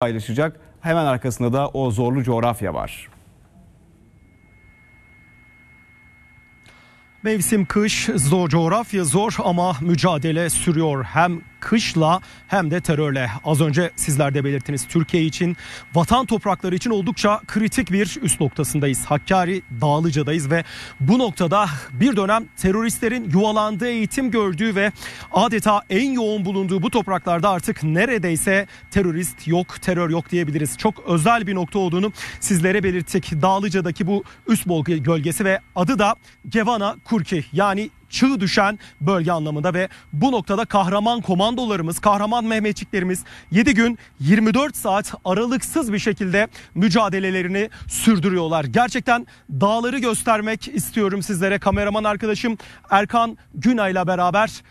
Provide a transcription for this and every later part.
paylaşacak. Hemen arkasında da o zorlu coğrafya var. Mevsim kış, zor coğrafya zor ama mücadele sürüyor. Hem kışla hem de terörle. Az önce sizler de belirttiniz Türkiye için, vatan toprakları için oldukça kritik bir üst noktasındayız. Hakkari Dağlıca'dayız ve bu noktada bir dönem teröristlerin yuvalandığı eğitim gördüğü ve adeta en yoğun bulunduğu bu topraklarda artık neredeyse terörist yok, terör yok diyebiliriz. Çok özel bir nokta olduğunu sizlere belirttik. Dağlıca'daki bu üst bölgesi ve adı da Gevana Kurki yani çığ düşen bölge anlamında ve bu noktada kahraman komandolarımız, kahraman Mehmetçiklerimiz 7 gün 24 saat aralıksız bir şekilde mücadelelerini sürdürüyorlar. Gerçekten dağları göstermek istiyorum sizlere kameraman arkadaşım Erkan Günay'la beraber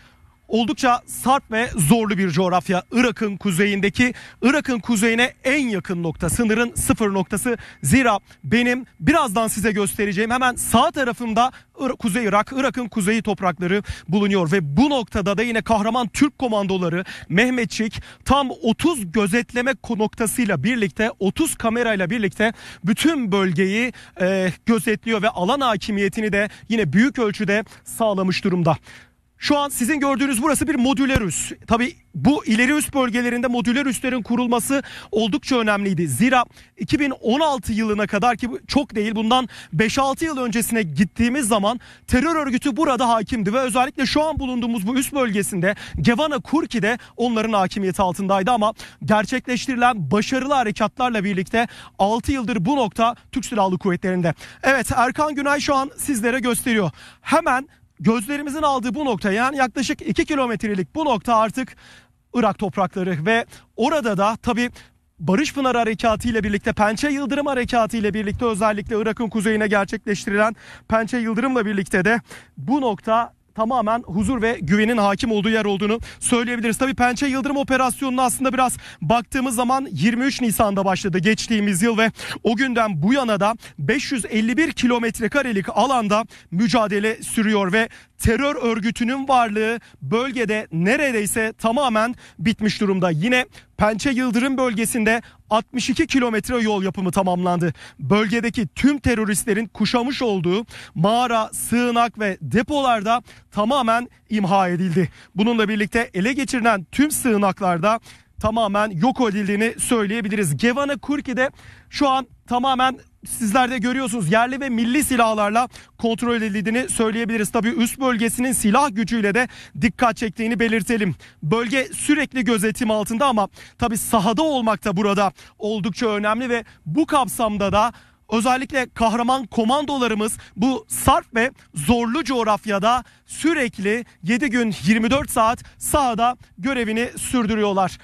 oldukça sert ve zorlu bir coğrafya. Irak'ın kuzeyindeki Irak'ın kuzeyine en yakın nokta sınırın sıfır noktası. Zira benim birazdan size göstereceğim hemen sağ tarafımda Kuzey Irak, Irak'ın kuzeyi toprakları bulunuyor ve bu noktada da yine kahraman Türk komandoları Mehmetçik tam 30 gözetleme noktasıyla birlikte 30 kamerayla birlikte bütün bölgeyi e, gözetliyor ve alan hakimiyetini de yine büyük ölçüde sağlamış durumda. Şu an sizin gördüğünüz burası bir modüler üs. Tabii bu ileri üst bölgelerinde modüler üslerin kurulması oldukça önemliydi. Zira 2016 yılına kadar ki çok değil bundan 5-6 yıl öncesine gittiğimiz zaman terör örgütü burada hakimdi ve özellikle şu an bulunduğumuz bu üst bölgesinde Gevana Kurki de onların hakimiyeti altındaydı ama gerçekleştirilen başarılı harekatlarla birlikte 6 yıldır bu nokta Türk Silahlı Kuvvetleri'nde. Evet Erkan Günay şu an sizlere gösteriyor. Hemen gözlerimizin aldığı bu nokta yani yaklaşık 2 kilometrelik bu nokta artık Irak toprakları ve orada da tabi Barış Pınar Harekatı ile birlikte Pençe Yıldırım Harekatı ile birlikte özellikle Irak'ın kuzeyine gerçekleştirilen Pençe Yıldırım'la birlikte de bu nokta tamamen huzur ve güvenin hakim olduğu yer olduğunu söyleyebiliriz. Tabii Pençe Yıldırım operasyonuna aslında biraz baktığımız zaman 23 Nisan'da başladı geçtiğimiz yıl ve o günden bu yana da 551 kilometre karelik alanda mücadele sürüyor ve terör örgütünün varlığı bölgede neredeyse tamamen bitmiş durumda. Yine Pençe Yıldırım bölgesinde 62 kilometre yol yapımı tamamlandı. Bölgedeki tüm teröristlerin kuşamış olduğu mağara, sığınak ve depolarda tamamen imha edildi. Bununla birlikte ele geçirilen tüm sığınaklarda tamamen yok edildiğini söyleyebiliriz. Gevana Kurki'de şu an tamamen sizler de görüyorsunuz yerli ve milli silahlarla kontrol edildiğini söyleyebiliriz. Tabii üst bölgesinin silah gücüyle de dikkat çektiğini belirtelim. Bölge sürekli gözetim altında ama tabii sahada olmak da burada oldukça önemli ve bu kapsamda da özellikle kahraman komandolarımız bu sarp ve zorlu coğrafyada sürekli 7 gün 24 saat sahada görevini sürdürüyorlar.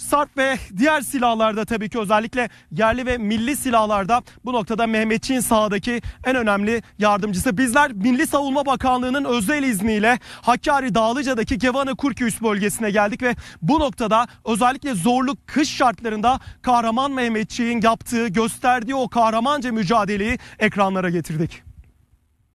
Sarp ve diğer silahlarda tabii ki özellikle yerli ve milli silahlarda bu noktada Mehmetçiğin sahadaki en önemli yardımcısı. Bizler Milli Savunma Bakanlığı'nın özel izniyle Hakkari Dağlıca'daki Gevanı Kurküyüs bölgesine geldik ve bu noktada özellikle zorlu kış şartlarında kahraman Mehmetçiğin yaptığı, gösterdiği o kahramanca mücadeleyi ekranlara getirdik.